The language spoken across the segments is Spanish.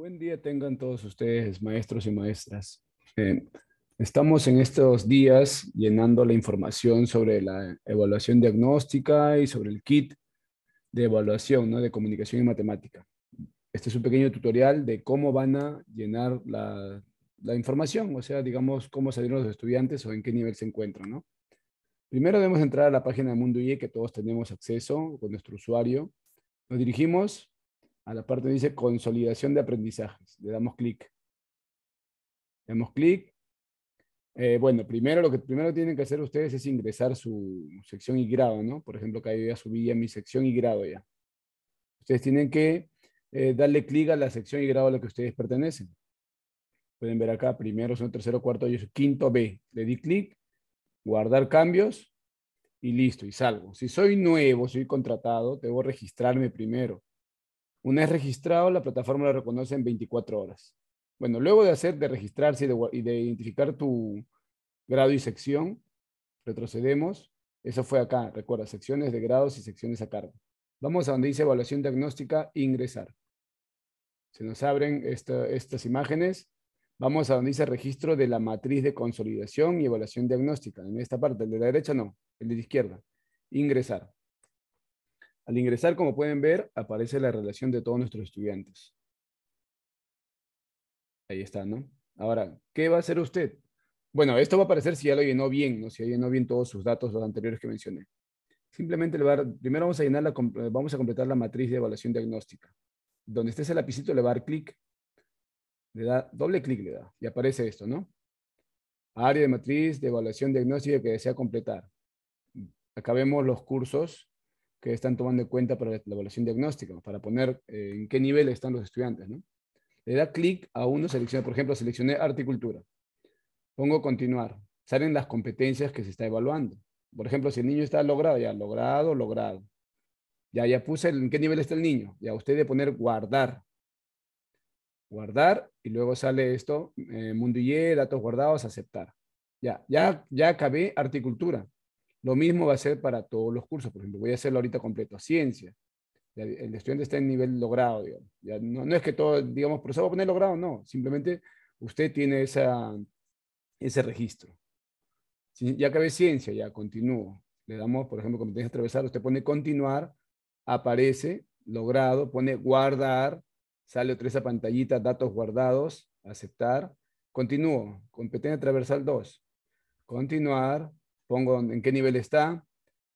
Buen día tengan todos ustedes, maestros y maestras. Eh, estamos en estos días llenando la información sobre la evaluación diagnóstica y sobre el kit de evaluación ¿no? de comunicación y matemática. Este es un pequeño tutorial de cómo van a llenar la, información, o sea, digamos, cómo salieron los estudiantes o en qué nivel se encuentran. ¿no? Primero debemos entrar a la página de Mundo IE que todos tenemos acceso con nuestro usuario. Nos dirigimos a la parte dice consolidación de aprendizajes. Le damos clic. Le damos clic. Eh, bueno, primero lo que primero tienen que hacer ustedes es ingresar su sección y grado, ¿no? Por ejemplo, acá yo ya subí a mi sección y grado ya. Ustedes tienen que eh, darle clic a la sección y grado a la que ustedes pertenecen. Pueden ver acá, primero, son tercero, cuarto, yo quinto B. Le di clic, guardar cambios y listo, y salgo. Si soy nuevo, soy contratado, debo registrarme primero. Una vez registrado, la plataforma lo reconoce en 24 horas. Bueno, luego de hacer, de registrarse y de, identificar tu grado y sección, retrocedemos. Eso fue acá, recuerda, secciones de grados y secciones a cargo. Vamos a donde dice evaluación diagnóstica, ingresar. Se nos abren estas imágenes. Vamos a donde dice registro de la matriz de consolidación y evaluación diagnóstica. En esta parte, el de la derecha no, el de la izquierda. Ingresar. Al ingresar, como pueden ver, aparece la relación de todos nuestros estudiantes. Ahí está, ¿no? Ahora, ¿qué va a hacer usted? Bueno, esto va a aparecer si ya lo llenó bien, ¿no? Si ya llenó bien todos sus datos, los anteriores que mencioné. Simplemente le va a, primero vamos a llenar la, vamos a completar la matriz de evaluación diagnóstica. Donde esté ese lapicito le va a dar clic, le da doble clic le da y aparece esto, ¿no? Área de matriz de evaluación diagnóstica que desea completar. Acabemos los cursos que están tomando en cuenta para la evaluación diagnóstica, para poner eh, en qué nivel están los estudiantes. ¿no? Le da clic a uno, selecciona, por ejemplo, seleccioné Articultura. Pongo continuar. Salen las competencias que se está evaluando. Por ejemplo, si el niño está logrado, ya logrado, logrado. Ya, ya puse en qué nivel está el niño. Ya usted debe poner guardar. Guardar y luego sale esto, eh, mundo datos guardados, aceptar. Ya, ya, ya acabé articultura. Lo mismo va a ser para todos los cursos. Por ejemplo, voy a hacerlo ahorita completo ciencia. El estudiante está en nivel logrado, no, es que todo, digamos, se va a poner logrado, no. Simplemente usted tiene esa, ese registro. Ya ya cabe ciencia, ya continúo. Le damos, por ejemplo, competencia atravesar, usted pone continuar, aparece, logrado, pone guardar, sale otra esa pantallita, datos guardados, aceptar, continúo, competencia transversal 2, continuar, pongo en qué nivel está,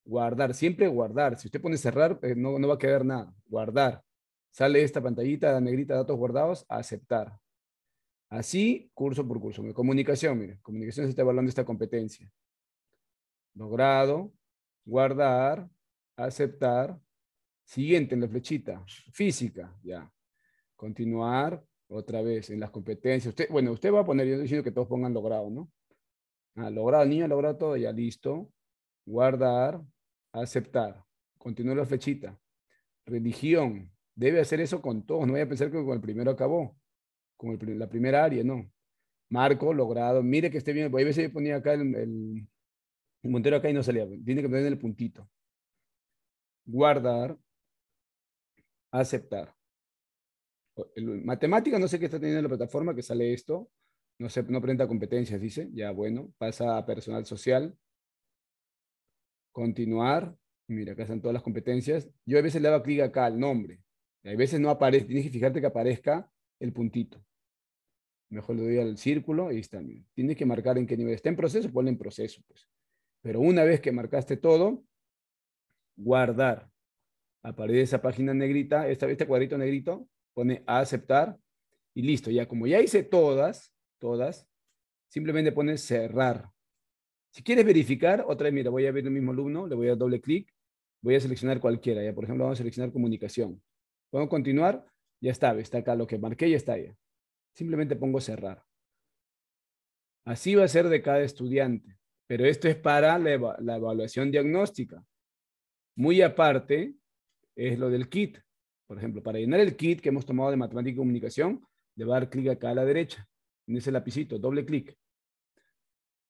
guardar, siempre guardar. Si usted pone cerrar, eh, no, va a quedar nada, guardar. Sale esta pantallita negrita, datos guardados, aceptar. Así, curso por curso. Comunicación, mire, comunicación se está evaluando esta competencia. Logrado, guardar, aceptar. Siguiente en la flechita, física, ya. Continuar, otra vez, en las competencias. Usted, bueno, usted va a poner, yo estoy diciendo que todos pongan logrado, ¿no? Ah, logrado, el niño logrado todo, ya listo. Guardar, aceptar. Continúa la flechita. Religión. Debe hacer eso con todos. No voy a pensar que con el primero acabó. Con la primera área, no. Marco, logrado. Mire que esté bien. Voy a veces ponía acá el, el, montero acá y no salía. Tiene que poner el puntito. Guardar. Aceptar. matemática, no sé qué está teniendo la plataforma que sale esto. No, se, no presenta competencias, dice. Ya, bueno. Pasa a personal social. Continuar. Mira, acá están todas las competencias. Yo a veces le hago clic acá al nombre. Y a veces no aparece. Tienes que fijarte que aparezca el puntito. Mejor le doy al círculo y está. Tienes que marcar en qué nivel está en proceso. Ponle en proceso. Pues. Pero una vez que marcaste todo, guardar. Aparece esa página negrita, esta, este cuadrito negrito, pone a aceptar y listo. Ya como ya hice todas, todas, simplemente pones cerrar. Si quieres verificar, otra vez, mira, voy a ver el mismo alumno, le voy a doble clic, voy a seleccionar cualquiera, ya por ejemplo, vamos a seleccionar comunicación. Pongo continuar, ya está, está acá lo que marqué, ya está ya. Simplemente pongo cerrar. Así va a ser de cada estudiante, pero esto es para la, la evaluación diagnóstica. Muy aparte es lo del kit. Por ejemplo, para llenar el kit que hemos tomado de matemática y comunicación, le va a dar clic acá a la derecha en ese lapicito, doble clic.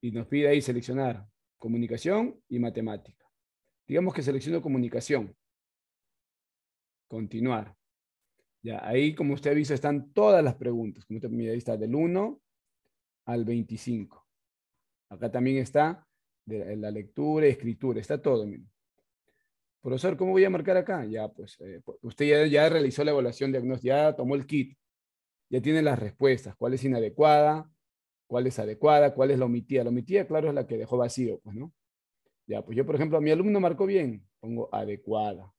Y nos pide ahí seleccionar comunicación y matemática. Digamos que selecciono comunicación. Continuar. Ya, ahí como usted ha están todas las preguntas. Como usted mira, ahí está del 1 al 25. Acá también está la lectura, y escritura, está todo. Profesor, ¿cómo voy a marcar acá? Ya, pues, eh, usted ya, realizó la evaluación diagnóstica, ya tomó el kit ya tiene las respuestas, cuál es inadecuada, cuál es adecuada, cuál es la omitida. La omitida, claro, es la que dejó vacío, pues, ¿no? Ya, pues yo, por ejemplo, a mi alumno marcó bien, pongo adecuada.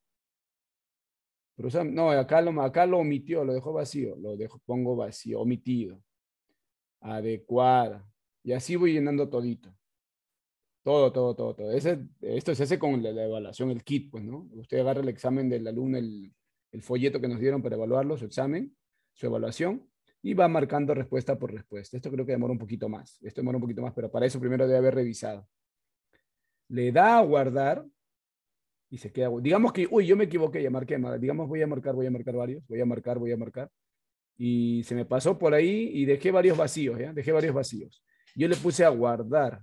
Pero, no, acá lo, acá lo omitió, lo dejó vacío, lo dejo, pongo vacío, omitido. Adecuada. Y así voy llenando todito. Todo, todo, todo, todo. Ese, esto se hace con la, evaluación, el kit, pues, ¿no? Usted agarra el examen del alumno, el, el folleto que nos dieron para evaluarlo, su examen, su evaluación y va marcando respuesta por respuesta. Esto creo que demora un poquito más. Esto demora un poquito más, pero para eso primero debe haber revisado. Le da a guardar y se queda. Digamos que, uy, yo me equivoqué, ya marqué mal. Digamos, voy a marcar, voy a marcar varios, voy a marcar, voy a marcar. Y se me pasó por ahí y dejé varios vacíos, Dejé varios vacíos. Yo le puse a guardar.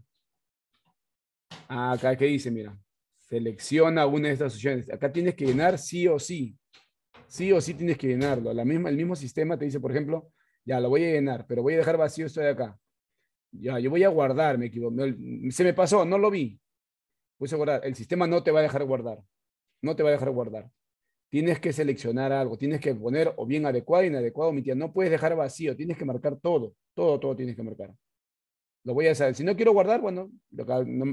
Ah, acá, ¿qué dice? Mira, selecciona una de estas opciones. Acá tienes que llenar sí o sí sí o sí tienes que llenarlo. La misma, el mismo sistema te dice, por ejemplo, ya lo voy a llenar, pero voy a dejar vacío esto de acá. Ya, yo voy a guardar, me equivoco. se me pasó, no lo vi. Voy a guardar. El sistema no te va a dejar guardar. No te va a dejar guardar. Tienes que seleccionar algo, tienes que poner o bien adecuado, inadecuado, tía. No puedes dejar vacío, tienes que marcar todo. Todo, todo tienes que marcar. Lo voy a hacer. Si no quiero guardar, bueno,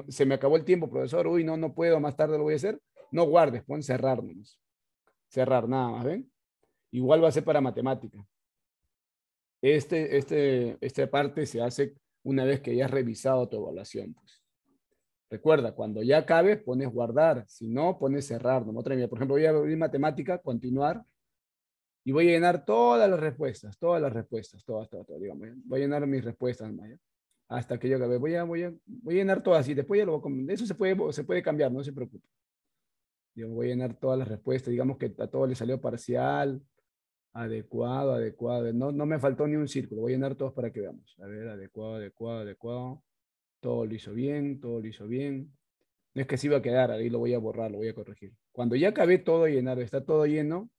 se me acabó el tiempo, profesor. Uy, no, no puedo, más tarde lo voy a hacer. No guardes, pon cerrarnos cerrar nada más, ¿ven? Igual va a ser para matemática. Este, este, esta parte se hace una vez que ya has revisado tu evaluación. Pues. Recuerda, cuando ya acabes, pones guardar. Si no, pones cerrar. No, Por ejemplo, voy a abrir matemática, continuar. Y voy a llenar todas las respuestas, todas las respuestas, todas, todas, todas Voy a llenar mis respuestas, Hasta que yo acabe. Voy a, voy a, voy a llenar todas y después ya lo voy a... Eso se puede, se puede cambiar, no se preocupe voy a llenar todas las respuestas. Digamos que a todo le salió parcial, adecuado, adecuado. No, no me faltó ni un círculo. Voy a llenar todos para que veamos. A ver, adecuado, adecuado, adecuado. Todo lo hizo bien, todo lo hizo bien. No es que se iba a quedar, ahí lo voy a borrar, lo voy a corregir. Cuando ya acabé todo llenado, está todo lleno,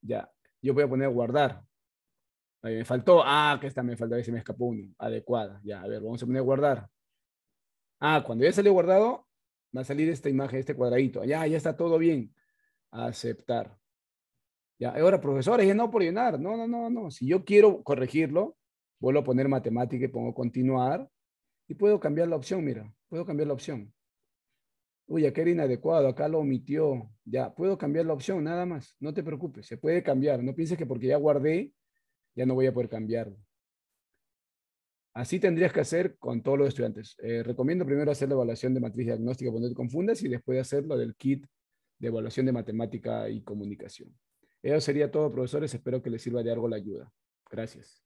ya, yo voy a poner guardar. Ahí me faltó, ah, que está. me Ahí se me escapó uno, adecuada. Ya, a ver, vamos a poner guardar. Ah, cuando ya salió guardado, Va a salir esta imagen, este cuadradito. Ya, ya está todo bien. Aceptar. Ya, ahora, profesores, ya no por llenar. No, no, no, no. Si yo quiero corregirlo, vuelvo a poner matemática y pongo continuar. Y puedo cambiar la opción, mira. Puedo cambiar la opción. Uy, acá era inadecuado, acá lo omitió. Ya, puedo cambiar la opción, nada más. No te preocupes, se puede cambiar. No pienses que porque ya guardé, ya no voy a poder cambiarlo. Así tendrías que hacer con todos los estudiantes. Eh, recomiendo primero hacer la evaluación de matriz diagnóstica cuando te confundas y después hacerlo del kit de evaluación de matemática y comunicación. Eso sería todo, profesores. Espero que les sirva de algo la ayuda. Gracias.